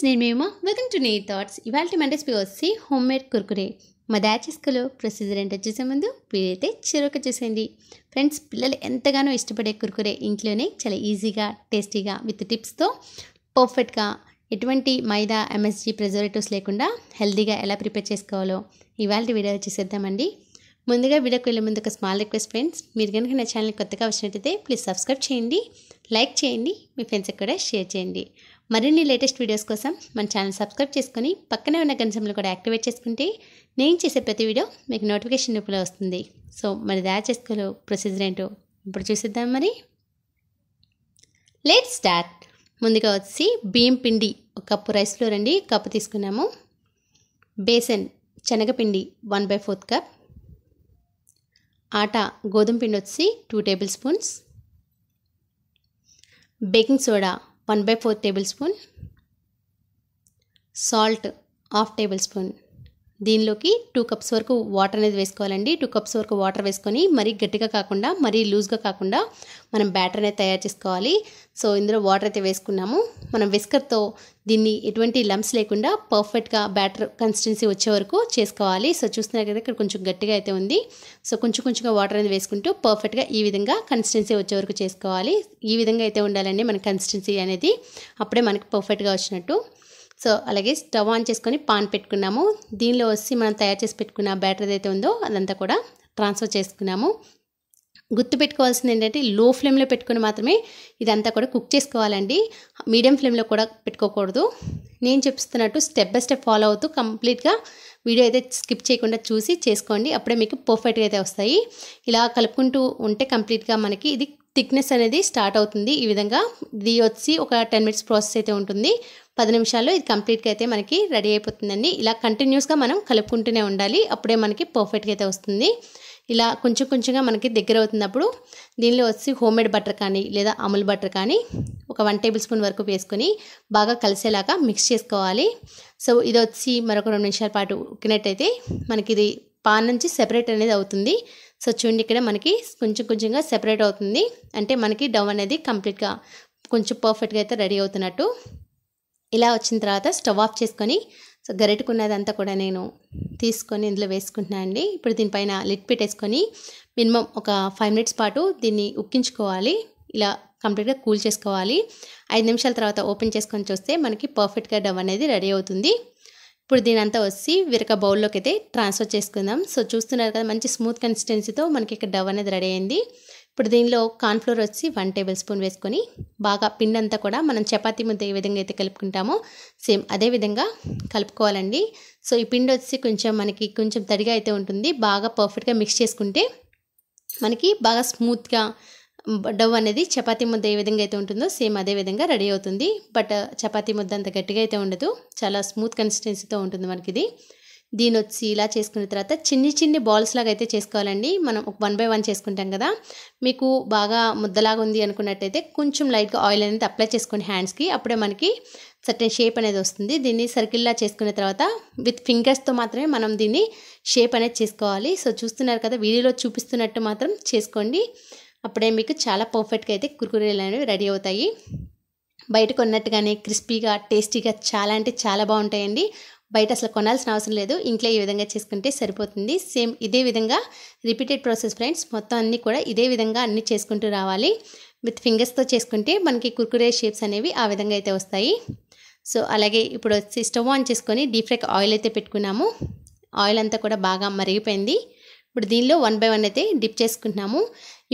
friends నేను మేము welcome to నీ థాట్స్ ఇవాళ మండే స్పీ వచ్చి హోమ్ మేడ్ కుర్కురే మా చేసుకోలో ప్రొసీజర్ ఏంటో చూసే ముందు వీలైతే చిరొక చేసేయండి ఫ్రెండ్స్ పిల్లలు ఎంతగానో ఇష్టపడే కుర్కురే ఇంట్లోనే చాలా ఈజీగా టేస్టీగా విత్ టిప్స్తో పర్ఫెక్ట్గా ఎటువంటి మైదా ఎంఎస్జీ ప్రిజర్వేటివ్స్ లేకుండా హెల్తీగా ఎలా ప్రిపేర్ చేసుకోవాలో ఇవాళ వీడియో చేసేద్దామండి ముందుగా వీడియోకి వెళ్ళే ముందు ఒక స్మాల్ రిక్వెస్ట్ ఫ్రెండ్స్ మీరు కనుక నా ఛానల్ కొత్తగా వచ్చినట్టయితే ప్లీజ్ సబ్స్క్రైబ్ చేయండి లైక్ చేయండి మీ ఫ్రెండ్స్కి కూడా షేర్ చేయండి మరిన్ని లేటెస్ట్ వీడియోస్ కోసం మన ఛానల్ సబ్స్క్రైబ్ చేసుకొని పక్కనే ఉన్న గంజంలో కూడా యాక్టివేట్ చేసుకుంటే నేను చేసే ప్రతి వీడియో మీకు నోటిఫికేషన్ రూపంలో వస్తుంది సో మరి తయారు చేసుకోలో ప్రొసీజర్ ఏంటో ఇప్పుడు చూసిద్దాం మరి లేట్ స్టార్ట్ ముందుగా వచ్చి బియ్యం పిండి ఒక కప్పు రైస్లో రండి కప్పు తీసుకున్నాము బేసన్ శనగపిండి one by fourth cup atta గోధుమ పిండి వచ్చి two tablespoons baking soda 1 by 4 tablespoon salt half tablespoon దీనిలోకి టూ కప్స్ వరకు వాటర్ అనేది వేసుకోవాలండి టూ కప్స్ వరకు వాటర్ వేసుకొని మరీ గట్టిగా కాకుండా మరీ లూజ్గా కాకుండా మనం బ్యాటర్ అనేది తయారు చేసుకోవాలి సో ఇందులో వాటర్ అయితే వేసుకున్నాము మనం విస్కర్తో దీన్ని ఎటువంటి లమ్స్ లేకుండా పర్ఫెక్ట్గా బ్యాటర్ కన్సిస్టెన్సీ వచ్చే వరకు చేసుకోవాలి సో చూస్తున్నా కదా ఇక్కడ కొంచెం గట్టిగా అయితే ఉంది సో కొంచెం కొంచెంగా వాటర్ అనేది వేసుకుంటూ పర్ఫెక్ట్గా ఈ విధంగా కన్సిస్టెన్సీ వచ్చే వరకు చేసుకోవాలి ఈ విధంగా అయితే ఉండాలండి మన కన్సిస్టెన్సీ అనేది అప్పుడే మనకి పర్ఫెక్ట్గా వచ్చినట్టు సో అలాగే స్టవ్ ఆన్ చేసుకొని పాన్ పెట్టుకున్నాము దీనిలో వచ్చి మనం తయారు చేసి పెట్టుకున్న బ్యాటర్ ఏదైతే ఉందో అదంతా కూడా ట్రాన్స్ఫర్ చేసుకున్నాము గుర్తుపెట్టుకోవాల్సింది ఏంటంటే లో ఫ్లేమ్లో పెట్టుకుని మాత్రమే ఇదంతా కూడా కుక్ చేసుకోవాలండి మీడియం ఫ్లేమ్లో కూడా పెట్టుకోకూడదు నేను చెప్తున్నట్టు స్టెప్ బై స్టెప్ ఫాలో అవుతూ కంప్లీట్గా వీడియో అయితే స్కిప్ చేయకుండా చూసి చేసుకోండి అప్పుడే మీకు పర్ఫెక్ట్గా అయితే వస్తాయి ఇలా కలుపుకుంటూ ఉంటే కంప్లీట్గా మనకి ఇది థిక్నెస్ అనేది స్టార్ట్ అవుతుంది ఈ విధంగా ఇది వచ్చి ఒక టెన్ మినిట్స్ ప్రాసెస్ అయితే ఉంటుంది పది నిమిషాల్లో ఇది కంప్లీట్గా అయితే మనకి రెడీ అయిపోతుందండి ఇలా కంటిన్యూస్గా మనం కలుపుకుంటూనే ఉండాలి అప్పుడే మనకి పర్ఫెక్ట్గా అయితే వస్తుంది ఇలా కొంచెం కొంచెంగా మనకి దగ్గర అవుతున్నప్పుడు దీనిలో వచ్చి హోమ్మేడ్ బటర్ కానీ లేదా అమూల్ బటర్ కానీ ఒక వన్ టేబుల్ స్పూన్ వరకు వేసుకొని బాగా కలిసేలాగా మిక్స్ చేసుకోవాలి సో ఇది వచ్చి మరొక రెండు నిమిషాల పాటు ఉక్కినట్టయితే మనకి ఇది పాన్ నుంచి సెపరేట్ అనేది అవుతుంది సో చూడండి ఇక్కడ మనకి కొంచెం కొంచెంగా సెపరేట్ అవుతుంది అంటే మనకి డవ్ అనేది కంప్లీట్గా కొంచెం పర్ఫెక్ట్గా అయితే రెడీ అవుతున్నట్టు ఇలా వచ్చిన తర్వాత స్టవ్ ఆఫ్ చేసుకొని సో గరెటుకున్నదంతా కూడా నేను తీసుకొని ఇందులో వేసుకుంటున్నాను అండి ఇప్పుడు దీనిపైన లిట్ పెట్టేసుకొని మినిమం ఒక ఫైవ్ మినిట్స్ పాటు దీన్ని ఉక్కించుకోవాలి ఇలా కంప్లీట్గా కూల్ చేసుకోవాలి ఐదు నిమిషాల తర్వాత ఓపెన్ చేసుకొని చూస్తే మనకి పర్ఫెక్ట్గా డవ్ అనేది రెడీ అవుతుంది ఇప్పుడు దీని అంతా వచ్చి విరక బౌల్లోకి అయితే ట్రాన్స్ఫర్ చేసుకుందాం సో చూస్తున్నారు కదా మంచి స్మూత్ కన్సిస్టెన్సీతో మనకి ఇక్కడ డవ్ అనేది రెడీ అయింది ఇప్పుడు దీనిలో కార్న్ఫ్లోర్ వచ్చి వన్ టేబుల్ స్పూన్ వేసుకొని బాగా పిండంతా కూడా మనం చపాతీ ముద్ద ఏ విధంగా అయితే కలుపుకుంటామో సేమ్ అదే విధంగా కలుపుకోవాలండి సో ఈ పిండి వచ్చి కొంచెం మనకి కొంచెం తడిగా అయితే ఉంటుంది బాగా పర్ఫెక్ట్గా మిక్స్ చేసుకుంటే మనకి బాగా స్మూత్గా డవ్ అనేది చపాతీ ముద్ద ఏ విధంగా అయితే ఉంటుందో సేమ్ అదే విధంగా రెడీ అవుతుంది బట్ చపాతీ ముద్ద అంత గట్టిగా అయితే ఉండదు చాలా స్మూత్ కన్సిస్టెన్సీతో ఉంటుంది మనకి ఇది దీని వచ్చి ఇలా చేసుకున్న తర్వాత చిన్ని చిన్ని బాల్స్ లాగా అయితే చేసుకోవాలండి మనం ఒక వన్ బై వన్ చేసుకుంటాం కదా మీకు బాగా ముద్దలాగా ఉంది అనుకున్నట్టయితే కొంచెం లైట్గా ఆయిల్ అనేది అప్లై చేసుకోండి హ్యాండ్స్కి అప్పుడే మనకి సర్టెన్ షేప్ అనేది వస్తుంది దీన్ని సర్కిల్లా చేసుకున్న తర్వాత విత్ ఫింగర్స్తో మాత్రమే మనం దీన్ని షేప్ అనేది చేసుకోవాలి సో చూస్తున్నారు కదా వీడియోలో చూపిస్తున్నట్టు మాత్రం చేసుకోండి అప్పుడే మీకు చాలా పర్ఫెక్ట్గా అయితే కురుకురేలు అనేవి రెడీ అవుతాయి బయట కొన్నట్టుగానే క్రిస్పీగా టేస్టీగా చాలా అంటే చాలా బాగుంటాయండి బయట అసలు కొనాల్సిన అవసరం లేదు ఇంట్లో ఈ విధంగా చేసుకుంటే సరిపోతుంది సేమ్ ఇదే విధంగా రిపీటెడ్ ప్రాసెస్ ఫ్రెండ్స్ మొత్తం అన్నీ కూడా ఇదే విధంగా అన్నీ చేసుకుంటూ రావాలి విత్ ఫింగర్స్తో చేసుకుంటే మనకి కుర్కురే షేప్స్ అనేవి ఆ విధంగా అయితే వస్తాయి సో అలాగే ఇప్పుడు వచ్చి స్టవ్ ఆన్ చేసుకొని డీప్ ఫ్రైక్ ఆయిల్ అయితే పెట్టుకున్నాము ఆయిల్ అంతా కూడా బాగా మరిగిపోయింది ఇప్పుడు దీనిలో వన్ బై వన్ అయితే డిప్ చేసుకుంటున్నాము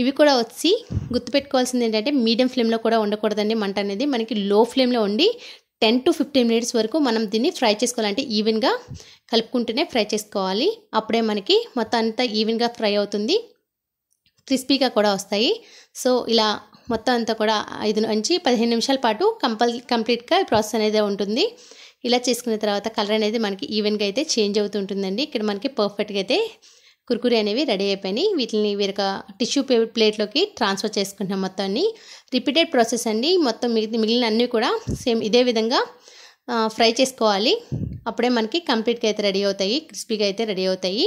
ఇవి కూడా వచ్చి గుర్తుపెట్టుకోవాల్సింది ఏంటంటే మీడియం ఫ్లేమ్లో కూడా ఉండకూడదండి మంట అనేది మనకి లో ఫ్లేమ్లో ఉండి టెన్ టు ఫిఫ్టీన్ మినిట్స్ వరకు మనం దీన్ని ఫ్రై చేసుకోవాలంటే ఈవెన్గా కలుపుకుంటూనే ఫ్రై చేసుకోవాలి అప్పుడే మనకి మొత్తం అంతా ఈవెన్గా ఫ్రై అవుతుంది క్రిస్పీగా కూడా వస్తాయి సో ఇలా మొత్తం అంతా కూడా ఐదు నుంచి పదిహేను నిమిషాల పాటు కంపల్ కంప్లీట్గా ఈ ప్రాసెస్ అనేది ఉంటుంది ఇలా చేసుకున్న తర్వాత కలర్ అనేది మనకి ఈవెన్గా అయితే చేంజ్ అవుతుంటుందండి ఇక్కడ మనకి పర్ఫెక్ట్గా అయితే కుర్కురే అనేవి రెడీ అయిపోయినాయి వీటిని వేరొక టిష్యూ ప్లేట్లోకి ట్రాన్స్ఫర్ చేసుకుంటున్నాం మొత్తాన్ని రిపీటెడ్ ప్రాసెస్ అండి మొత్తం మిగిలిన మిగిలిన అన్నీ కూడా సేమ్ ఇదే విధంగా ఫ్రై చేసుకోవాలి అప్పుడే మనకి కంప్లీట్గా అయితే రెడీ అవుతాయి క్రిస్పీగా అయితే రెడీ అవుతాయి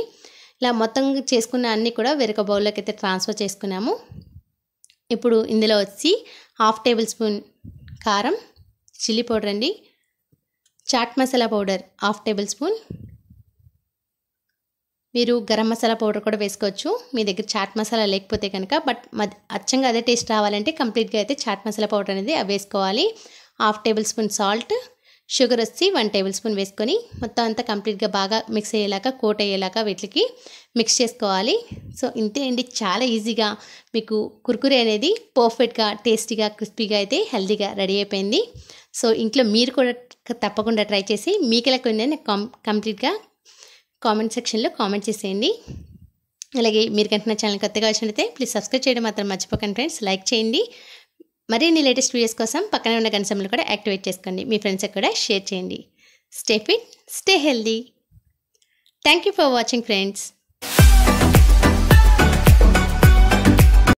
ఇలా మొత్తం చేసుకున్న అన్నీ కూడా వేరొక బౌల్లోకి అయితే ట్రాన్స్ఫర్ చేసుకున్నాము ఇప్పుడు ఇందులో వచ్చి హాఫ్ టేబుల్ స్పూన్ కారం చిల్లీ పౌడర్ అండి chaat masala powder half tablespoon మీరు గరం మసాలా పౌడర్ కూడా వేసుకోవచ్చు మీ దగ్గర చాట్ మసాలా లేకపోతే కనుక బట్ అచ్చంగా అదే టేస్ట్ రావాలంటే కంప్లీట్గా అయితే చాట్ మసాలా పౌడర్ అనేది అవి వేసుకోవాలి half tablespoon salt sugar వచ్చి వన్ టేబుల్ స్పూన్ వేసుకొని మొత్తం అంతా కంప్లీట్గా బాగా మిక్స్ అయ్యేలాగా కోట్ అయ్యేలాగా వీటికి మిక్స్ చేసుకోవాలి సో ఇంతే అండి చాలా ఈజీగా మీకు కుర్కురే అనేది పర్ఫెక్ట్గా టేస్టీగా క్రిస్పీగా అయితే హెల్తీగా రెడీ అయిపోయింది సో ఇంట్లో మీరు కూడా తప్పకుండా ట్రై చేసి మీకు ఎలా నాకు కంప్లీట్గా కామెంట్ సెక్షన్లో కామెంట్ చేసేయండి అలాగే మీరు కనుక నా ఛానల్ కొత్తగా వచ్చినట్లయితే ప్లీజ్ సబ్స్క్రైబ్ చేయడం మాత్రం మర్చిపోకండి ఫ్రెండ్స్ లైక్ చేయండి మరిన్ని లేటెస్ట్ వీడియోస్ కోసం పక్కనే ఉన్న గణసంలు కూడా యాక్టివేట్ చేసుకోండి మీ ఫ్రెండ్స్కి కూడా షేర్ చేయండి stay fit stay healthy thank you for watching friends